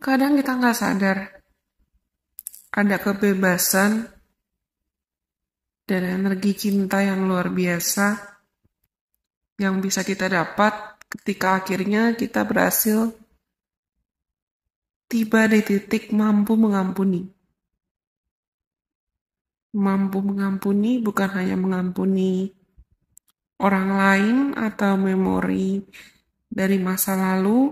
kadang kita nggak sadar ada kebebasan dan energi cinta yang luar biasa yang bisa kita dapat ketika akhirnya kita berhasil tiba di titik mampu mengampuni. Mampu mengampuni bukan hanya mengampuni orang lain atau memori dari masa lalu,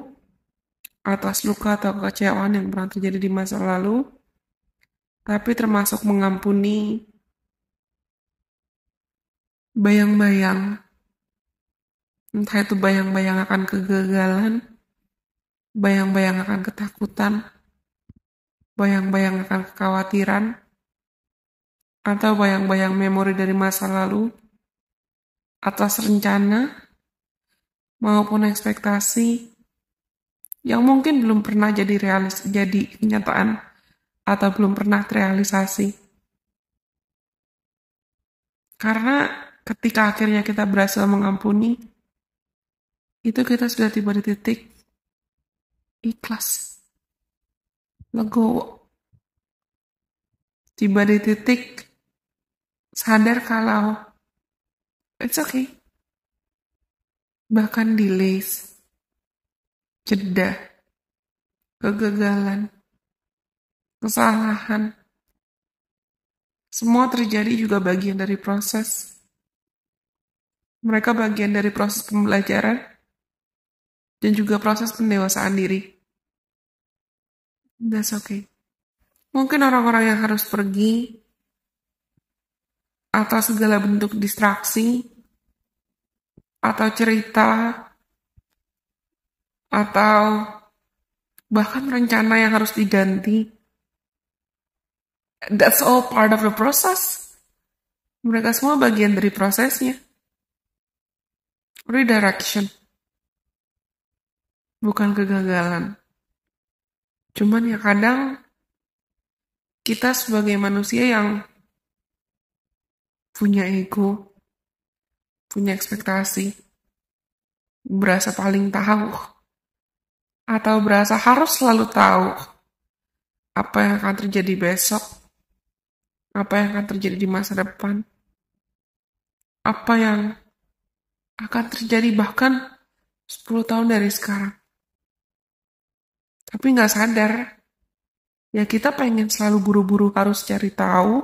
atas luka atau kekecewaan yang pernah terjadi di masa lalu, tapi termasuk mengampuni bayang-bayang. Entah itu bayang-bayang akan kegagalan, bayang-bayang akan ketakutan, bayang-bayang akan kekhawatiran, atau bayang-bayang memori dari masa lalu, atas rencana maupun ekspektasi yang mungkin belum pernah jadi realis jadi kenyataan atau belum pernah terrealisasi. Karena ketika akhirnya kita berhasil mengampuni, itu kita sudah tiba di titik ikhlas, legowo, tiba di titik sadar kalau it's okay, bahkan delays, jeda, kegagalan, kesalahan. Semua terjadi juga bagian dari proses. Mereka bagian dari proses pembelajaran dan juga proses pendewasaan diri. That's okay. Mungkin orang-orang yang harus pergi atau segala bentuk distraksi atau cerita atau bahkan rencana yang harus diganti. That's all part of the process. Mereka semua bagian dari prosesnya. Redirection. Bukan kegagalan. Cuman ya kadang kita sebagai manusia yang punya ego, punya ekspektasi, berasa paling tahu atau berasa harus selalu tahu apa yang akan terjadi besok, apa yang akan terjadi di masa depan, apa yang akan terjadi bahkan 10 tahun dari sekarang. Tapi nggak sadar, ya kita pengen selalu buru-buru harus cari tahu,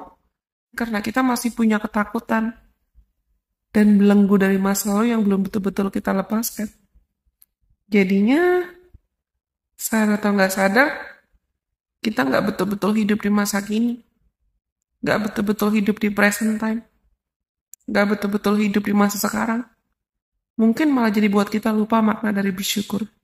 karena kita masih punya ketakutan dan belenggu dari masa lalu yang belum betul-betul kita lepaskan. Jadinya sadar atau nggak sadar, kita nggak betul-betul hidup di masa kini. Nggak betul-betul hidup di present time. Nggak betul-betul hidup di masa sekarang. Mungkin malah jadi buat kita lupa makna dari bersyukur.